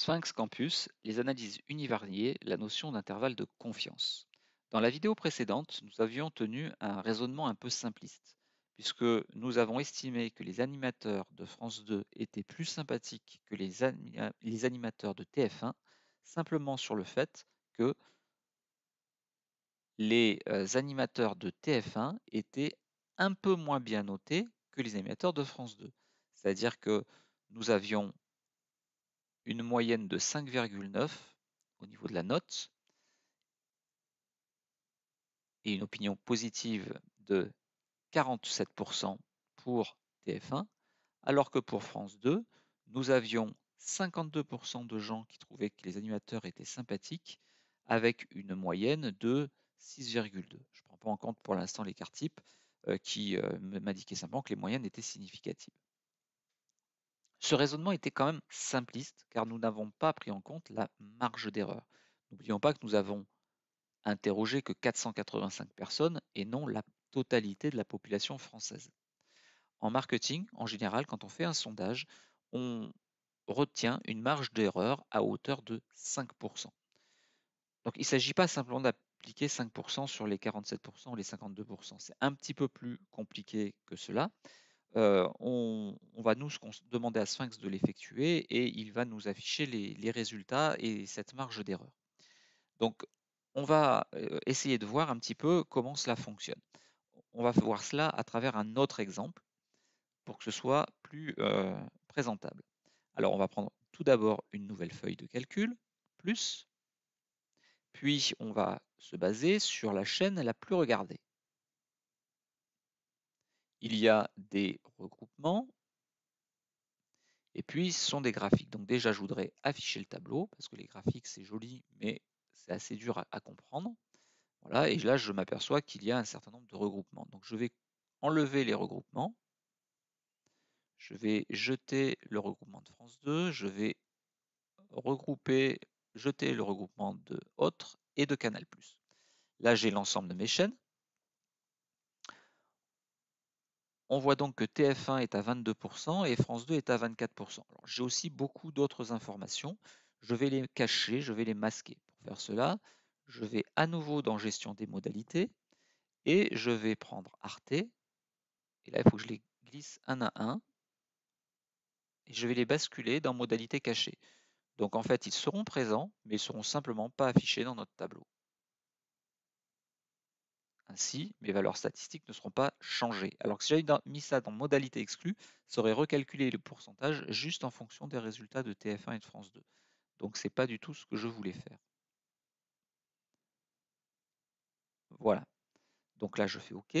Sphinx Campus, les analyses univariées, la notion d'intervalle de confiance. Dans la vidéo précédente, nous avions tenu un raisonnement un peu simpliste, puisque nous avons estimé que les animateurs de France 2 étaient plus sympathiques que les, les animateurs de TF1, simplement sur le fait que les euh, animateurs de TF1 étaient un peu moins bien notés que les animateurs de France 2. C'est-à-dire que nous avions une moyenne de 5,9 au niveau de la note et une opinion positive de 47% pour TF1, alors que pour France 2, nous avions 52% de gens qui trouvaient que les animateurs étaient sympathiques, avec une moyenne de 6,2. Je ne prends pas en compte pour l'instant l'écart type euh, qui euh, m'indiquait simplement que les moyennes étaient significatives. Ce raisonnement était quand même simpliste, car nous n'avons pas pris en compte la marge d'erreur. N'oublions pas que nous avons interrogé que 485 personnes et non la totalité de la population française. En marketing, en général, quand on fait un sondage, on retient une marge d'erreur à hauteur de 5%. Donc il ne s'agit pas simplement d'appliquer 5% sur les 47% ou les 52%. C'est un petit peu plus compliqué que cela on, va nous demander à Sphinx de l'effectuer et il va nous afficher les, résultats et cette marge d'erreur. Donc, on va essayer de voir un petit peu comment cela fonctionne. On va voir cela à travers un autre exemple pour que ce soit plus présentable. Alors, on va prendre tout d'abord une nouvelle feuille de calcul, plus, puis on va se baser sur la chaîne la plus regardée il y a des regroupements, et puis ce sont des graphiques. Donc déjà, je voudrais afficher le tableau, parce que les graphiques, c'est joli, mais c'est assez dur à, comprendre. Voilà, et là, je m'aperçois qu'il y a un certain nombre de regroupements. Donc je vais enlever les regroupements. Je vais jeter le regroupement de France 2, je vais regrouper, jeter le regroupement de Autres et de Canal+. Là, j'ai l'ensemble de mes chaînes. On voit donc que TF1 est à 22% et France 2 est à 24%. J'ai aussi beaucoup d'autres informations. Je vais les cacher, je vais les masquer. Pour faire cela, je vais à nouveau dans Gestion des modalités et je vais prendre Arte. Et là, il faut que je les glisse un à un. Et je vais les basculer dans modalité cachée. Donc en fait, ils seront présents, mais ils ne seront simplement pas affichés dans notre tableau. Ainsi, mes valeurs statistiques ne seront pas changées. Alors que si j'avais mis ça dans modalité exclue, ça aurait recalculé le pourcentage juste en fonction des résultats de TF1 et de France 2. Donc ce n'est pas du tout ce que je voulais faire. Voilà. Donc là, je fais OK.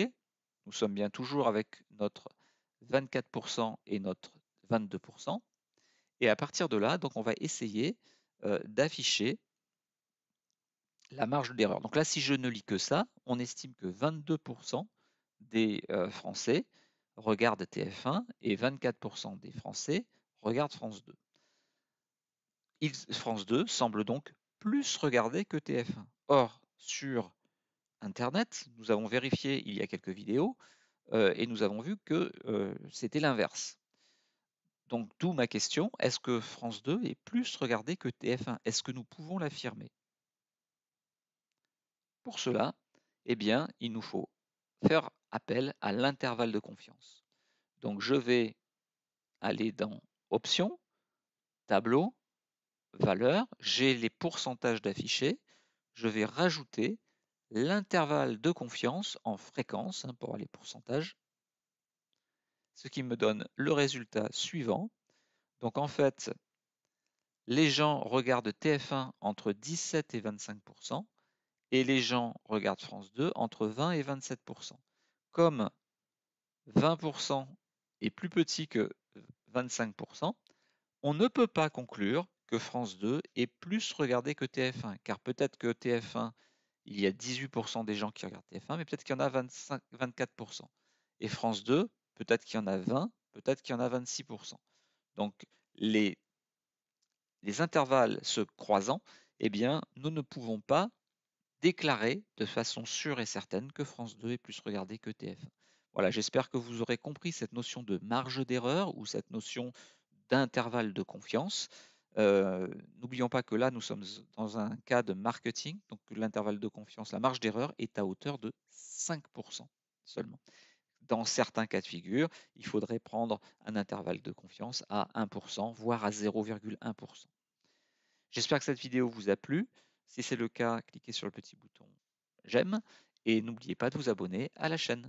Nous sommes bien toujours avec notre 24% et notre 22%. Et à partir de là, donc on va essayer euh, d'afficher la marge d'erreur. Donc là, si je ne lis que ça, on estime que 22% des euh, Français regardent TF1 et 24% des Français regardent France 2. France 2 semble donc plus regardée que TF1. Or, sur Internet, nous avons vérifié il y a quelques vidéos euh, et nous avons vu que euh, c'était l'inverse. Donc, d'où ma question, est-ce que France 2 est plus regardée que TF1 Est-ce que nous pouvons l'affirmer pour cela, eh bien, il nous faut faire appel à l'intervalle de confiance. Donc je vais aller dans Options, Tableau, Valeurs, j'ai les pourcentages d'affichés, je vais rajouter l'intervalle de confiance en fréquence hein, pour les pourcentages, ce qui me donne le résultat suivant. Donc en fait, les gens regardent TF1 entre 17 et 25 et les gens regardent France 2 entre 20 et 27 Comme 20 est plus petit que 25 on ne peut pas conclure que France 2 est plus regardé que TF1, car peut-être que TF1, il y a 18% des gens qui regardent TF1, mais peut-être qu'il y en a 24%. Et France 2, peut-être qu'il y en a 20, peut-être qu'il y en a 26%. Donc les, les intervalles se croisant, eh bien, nous ne pouvons pas déclarer de façon sûre et certaine que France 2 est plus regardée que tf Voilà, j'espère que vous aurez compris cette notion de marge d'erreur ou cette notion d'intervalle de confiance. Euh, n'oublions pas que là, nous sommes dans un cas de marketing, donc l'intervalle de confiance, la marge d'erreur est à hauteur de 5% seulement. Dans certains cas de figure, il faudrait prendre un intervalle de confiance à 1%, voire à 0,1%. J'espère que cette vidéo vous a plu. Si c'est le cas, cliquez sur le petit bouton j'aime et n'oubliez pas de vous abonner à la chaîne.